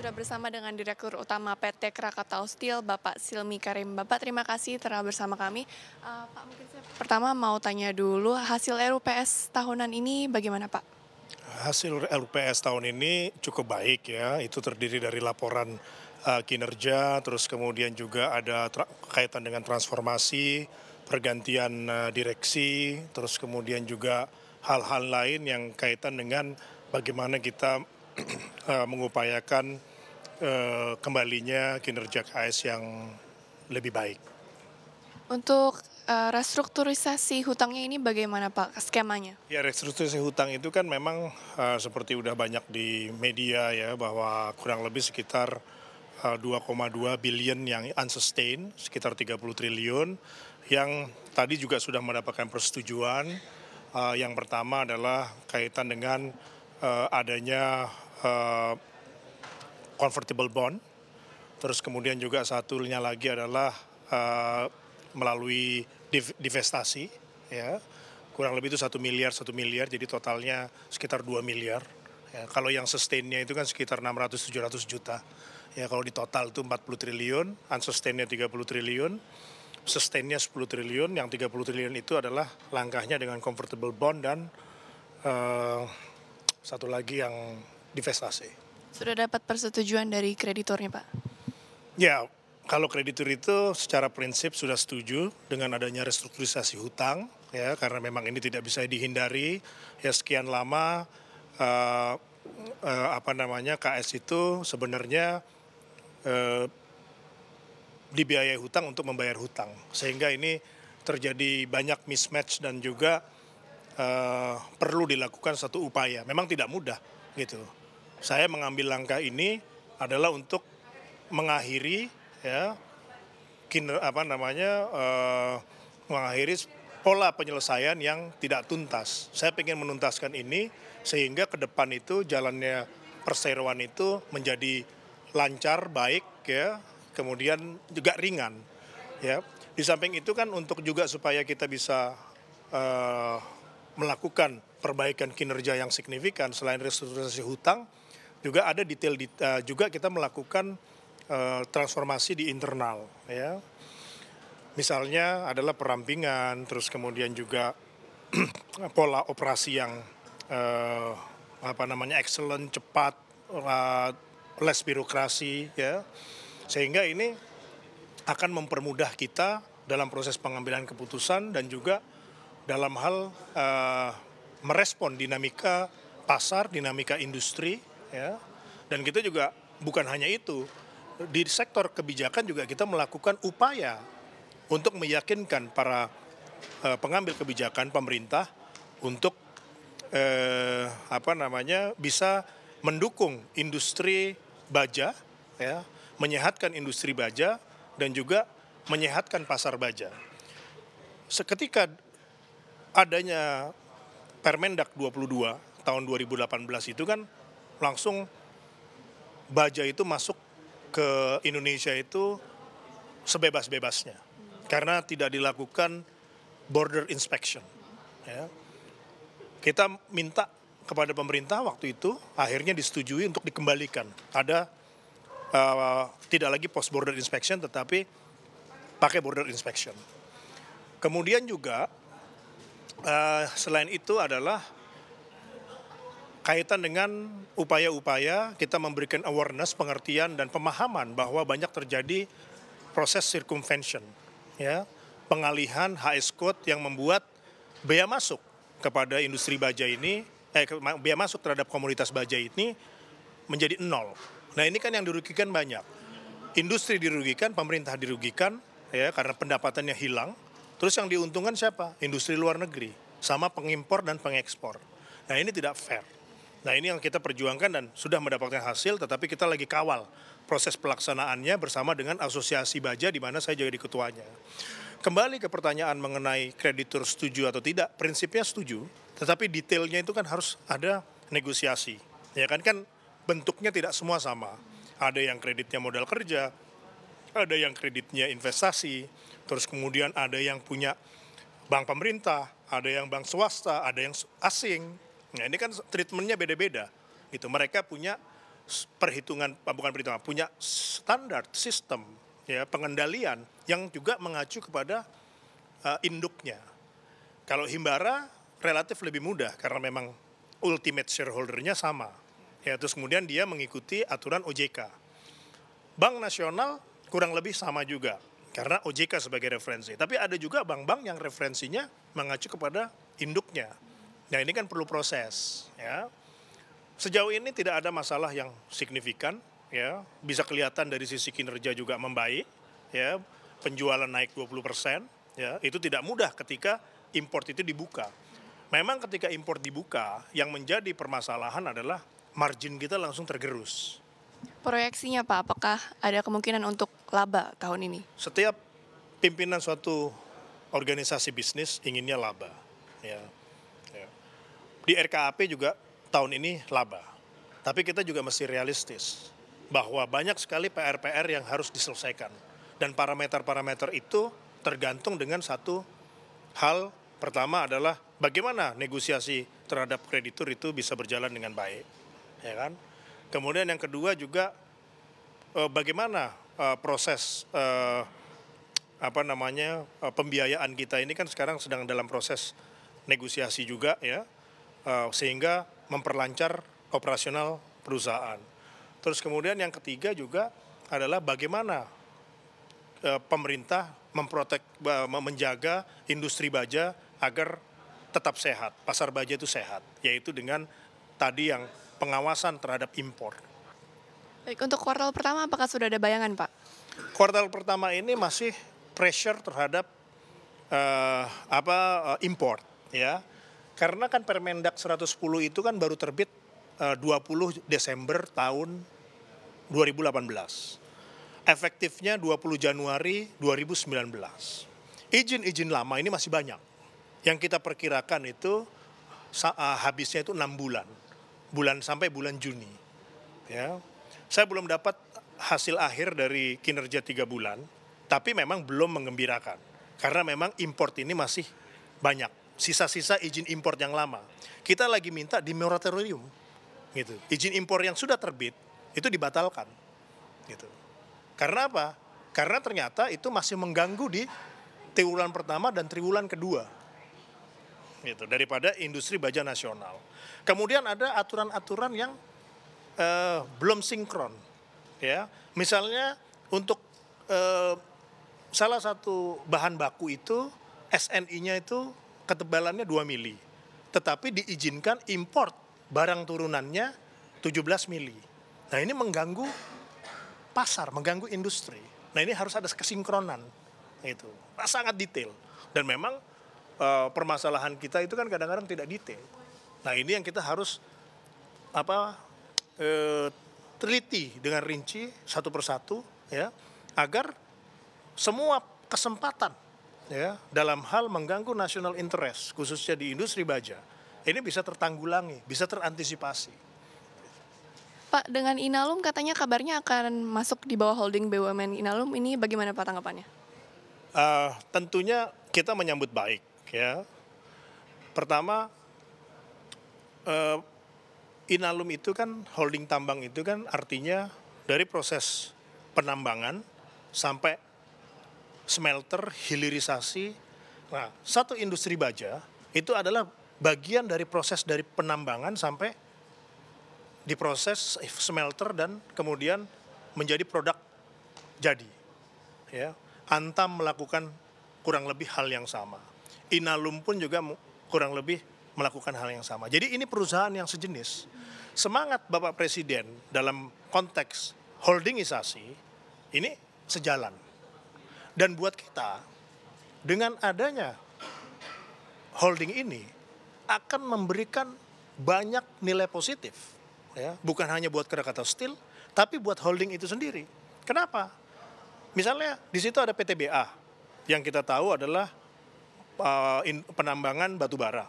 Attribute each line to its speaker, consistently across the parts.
Speaker 1: sudah bersama dengan Direktur Utama PT Krakatau Steel, Bapak Silmi Karim. Bapak, terima kasih telah bersama kami. Uh, Pak, mungkin saya pertama mau tanya dulu, hasil RUPS tahunan ini bagaimana, Pak?
Speaker 2: Hasil RUPS tahun ini cukup baik ya, itu terdiri dari laporan uh, kinerja, terus kemudian juga ada kaitan dengan transformasi, pergantian uh, direksi, terus kemudian juga hal-hal lain yang kaitan dengan bagaimana kita mengupayakan Eh, kembalinya kinerja KAS yang lebih baik.
Speaker 1: Untuk uh, restrukturisasi hutangnya ini bagaimana Pak skemanya?
Speaker 2: Ya restrukturisasi hutang itu kan memang uh, seperti udah banyak di media ya bahwa kurang lebih sekitar 2,2 billion yang unsustained sekitar 30 triliun yang tadi juga sudah mendapatkan persetujuan. yang pertama adalah kaitan dengan adanya convertible bond. Terus kemudian juga satunya lagi adalah uh, melalui divestasi, ya kurang lebih itu satu miliar satu miliar, jadi totalnya sekitar 2 miliar. Ya, kalau yang sustainnya itu kan sekitar 600-700 juta. Ya kalau di total itu 40 triliun, unsustainnya 30 triliun, sustainnya 10 triliun, yang 30 triliun itu adalah langkahnya dengan convertible bond dan uh, satu lagi yang divestasi.
Speaker 1: Sudah dapat persetujuan dari kreditornya, Pak?
Speaker 2: Ya, kalau kreditur itu secara prinsip sudah setuju dengan adanya restrukturisasi hutang ya karena memang ini tidak bisa dihindari ya sekian lama uh, uh, apa namanya KS itu sebenarnya uh, dibiayai hutang untuk membayar hutang sehingga ini terjadi banyak mismatch dan juga uh, perlu dilakukan satu upaya memang tidak mudah gitu saya mengambil langkah ini adalah untuk mengakhiri ya kiner, apa namanya uh, mengakhiri pola penyelesaian yang tidak tuntas. Saya ingin menuntaskan ini sehingga ke depan itu jalannya perseroan itu menjadi lancar, baik ya, kemudian juga ringan ya. Di samping itu kan untuk juga supaya kita bisa uh, melakukan perbaikan kinerja yang signifikan selain restrukturisasi hutang juga ada detail uh, juga kita melakukan uh, transformasi di internal ya misalnya adalah perampingan terus kemudian juga pola operasi yang uh, apa namanya excellent cepat uh, less birokrasi ya sehingga ini akan mempermudah kita dalam proses pengambilan keputusan dan juga dalam hal uh, merespon dinamika pasar, dinamika industri ya. Dan kita juga bukan hanya itu, di sektor kebijakan juga kita melakukan upaya untuk meyakinkan para eh, pengambil kebijakan pemerintah untuk eh, apa namanya bisa mendukung industri baja ya, menyehatkan industri baja dan juga menyehatkan pasar baja. Seketika adanya Permendak 22 tahun 2018 itu kan langsung baja itu masuk ke Indonesia itu sebebas-bebasnya karena tidak dilakukan border inspection. Ya. Kita minta kepada pemerintah waktu itu akhirnya disetujui untuk dikembalikan. Ada uh, tidak lagi post border inspection tetapi pakai border inspection. Kemudian juga uh, selain itu adalah kaitan dengan upaya-upaya kita memberikan awareness, pengertian dan pemahaman bahwa banyak terjadi proses circumvention, ya pengalihan HS Code yang membuat bea masuk kepada industri baja ini, eh, bea masuk terhadap komunitas baja ini menjadi nol. Nah ini kan yang dirugikan banyak. Industri dirugikan, pemerintah dirugikan, ya karena pendapatannya hilang. Terus yang diuntungkan siapa? Industri luar negeri, sama pengimpor dan pengekspor. Nah ini tidak fair. Nah ini yang kita perjuangkan dan sudah mendapatkan hasil tetapi kita lagi kawal proses pelaksanaannya bersama dengan asosiasi baja di mana saya di ketuanya. Kembali ke pertanyaan mengenai kreditur setuju atau tidak, prinsipnya setuju, tetapi detailnya itu kan harus ada negosiasi. Ya kan kan bentuknya tidak semua sama. Ada yang kreditnya modal kerja, ada yang kreditnya investasi, terus kemudian ada yang punya bank pemerintah, ada yang bank swasta, ada yang asing, Nah ini kan treatmentnya beda-beda. Gitu. Mereka punya perhitungan, ah, bukan perhitungan, punya standar sistem ya pengendalian yang juga mengacu kepada uh, induknya. Kalau Himbara relatif lebih mudah karena memang ultimate shareholder-nya sama. Ya terus kemudian dia mengikuti aturan OJK. Bank Nasional kurang lebih sama juga karena OJK sebagai referensi. Tapi ada juga bank-bank yang referensinya mengacu kepada induknya. Nah ini kan perlu proses ya. Sejauh ini tidak ada masalah yang signifikan ya. Bisa kelihatan dari sisi kinerja juga membaik ya. Penjualan naik 20 persen ya. Itu tidak mudah ketika import itu dibuka. Memang ketika import dibuka yang menjadi permasalahan adalah margin kita langsung tergerus.
Speaker 1: Proyeksinya Pak, apakah ada kemungkinan untuk laba tahun ini?
Speaker 2: Setiap pimpinan suatu organisasi bisnis inginnya laba. Ya, di RKAP juga tahun ini laba. Tapi kita juga mesti realistis bahwa banyak sekali PR-PR yang harus diselesaikan. Dan parameter-parameter itu tergantung dengan satu hal. Pertama adalah bagaimana negosiasi terhadap kreditur itu bisa berjalan dengan baik. Ya kan? Kemudian yang kedua juga eh, bagaimana eh, proses eh, apa namanya pembiayaan kita ini kan sekarang sedang dalam proses negosiasi juga ya Eh, sehingga memperlancar operasional perusahaan. Terus kemudian yang ketiga juga adalah bagaimana eh, pemerintah memprotek eh, menjaga industri baja agar tetap sehat, pasar baja itu sehat, yaitu dengan tadi yang pengawasan terhadap impor.
Speaker 1: Baik, untuk kuartal pertama apakah sudah ada bayangan, Pak?
Speaker 2: Kuartal pertama ini masih pressure terhadap uh, apa uh, import ya. Karena kan Permendak 110 itu kan baru terbit eh, uh, 20 Desember tahun 2018. Efektifnya 20 Januari 2019. Izin-izin lama ini masih banyak. Yang kita perkirakan itu eh, habisnya itu 6 bulan. Bulan sampai bulan Juni. Ya. Saya belum dapat hasil akhir dari kinerja tiga bulan, tapi memang belum mengembirakan. Karena memang import ini masih banyak sisa-sisa izin impor yang lama. Kita lagi minta di moratorium, gitu. Izin impor yang sudah terbit itu dibatalkan, gitu. Karena apa? Karena ternyata itu masih mengganggu di triwulan pertama dan triwulan kedua, gitu. Daripada industri baja nasional. Kemudian ada aturan-aturan yang uh, belum sinkron, ya. Misalnya untuk uh, salah satu bahan baku itu SNI-nya itu ketebalannya 2 mili. Tetapi diizinkan import barang turunannya 17 mili. Nah ini mengganggu pasar, mengganggu industri. Nah ini harus ada kesinkronan. Itu nah, sangat detail. Dan memang e, permasalahan kita itu kan kadang-kadang tidak detail. Nah ini yang kita harus apa e, teliti dengan rinci satu persatu ya agar semua kesempatan ya dalam hal mengganggu national interest khususnya di industri baja ini bisa tertanggulangi, bisa terantisipasi.
Speaker 1: Pak, dengan Inalum katanya kabarnya akan masuk di bawah holding BUMN Inalum ini bagaimana Pak tanggapannya?
Speaker 2: Uh, tentunya kita menyambut baik ya. Pertama uh, Inalum itu kan holding tambang itu kan artinya dari proses penambangan sampai smelter, hilirisasi. Nah, satu industri baja itu adalah bagian dari proses dari penambangan sampai diproses smelter dan kemudian menjadi produk jadi. Ya, Antam melakukan kurang lebih hal yang sama. Inalum pun juga kurang lebih melakukan hal yang sama. Jadi ini perusahaan yang sejenis. Semangat Bapak Presiden dalam konteks holdingisasi ini sejalan. Dan buat kita, dengan adanya holding ini akan memberikan banyak nilai positif. Ya, bukan hanya buat Krakatau Steel, tapi buat holding itu sendiri. Kenapa? Misalnya di situ ada PTBA yang kita tahu adalah uh, in, penambangan batu bara.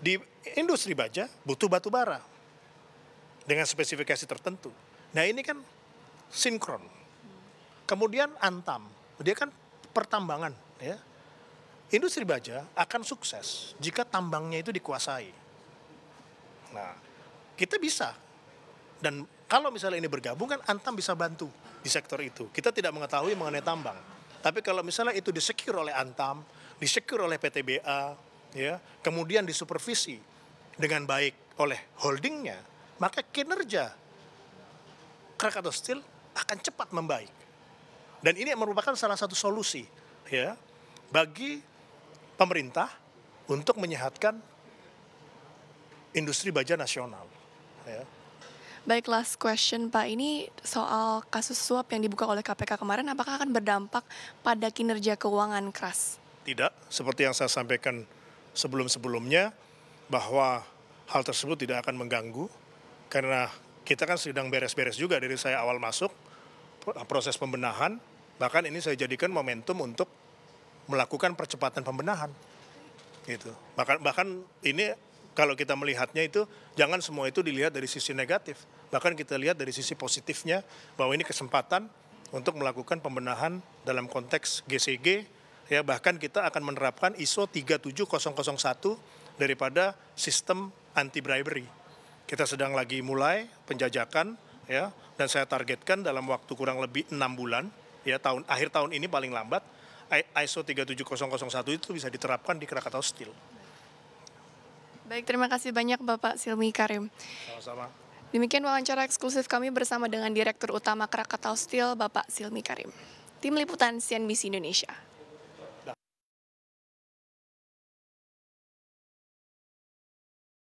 Speaker 2: Di industri baja butuh batu bara dengan spesifikasi tertentu. Nah ini kan sinkron. Kemudian Antam, dia kan pertambangan ya. Industri baja akan sukses jika tambangnya itu dikuasai. Nah, kita bisa. Dan kalau misalnya ini bergabung kan Antam bisa bantu di sektor itu. Kita tidak mengetahui mengenai tambang. Tapi kalau misalnya itu disekir oleh Antam, disekir oleh PTBA, ya, kemudian disupervisi dengan baik oleh holdingnya, maka kinerja Krakatau Steel akan cepat membaik. Dan ini merupakan salah satu solusi ya bagi pemerintah untuk menyehatkan industri baja nasional. Ya.
Speaker 1: Baik, last question Pak. Ini soal kasus suap yang dibuka oleh KPK kemarin, apakah akan berdampak pada kinerja keuangan keras?
Speaker 2: Tidak, seperti yang saya sampaikan sebelum-sebelumnya, bahwa hal tersebut tidak akan mengganggu, karena kita kan sedang beres-beres juga dari saya awal masuk, proses pembenahan, Bahkan ini saya jadikan momentum untuk melakukan percepatan pembenahan. Gitu. Bahkan bahkan ini kalau kita melihatnya itu jangan semua itu dilihat dari sisi negatif. Bahkan kita lihat dari sisi positifnya bahwa ini kesempatan untuk melakukan pembenahan dalam konteks GCG ya bahkan kita akan menerapkan ISO 37001 daripada sistem anti bribery. Kita sedang lagi mulai penjajakan ya dan saya targetkan dalam waktu kurang lebih enam bulan ya tahun akhir tahun ini paling lambat ISO 37001 itu bisa diterapkan di Krakatau Steel.
Speaker 1: Baik, terima kasih banyak Bapak Silmi Karim. Sama-sama. Demikian wawancara eksklusif kami bersama dengan Direktur Utama Krakatau Steel, Bapak Silmi Karim. Tim Liputan CNBC Indonesia.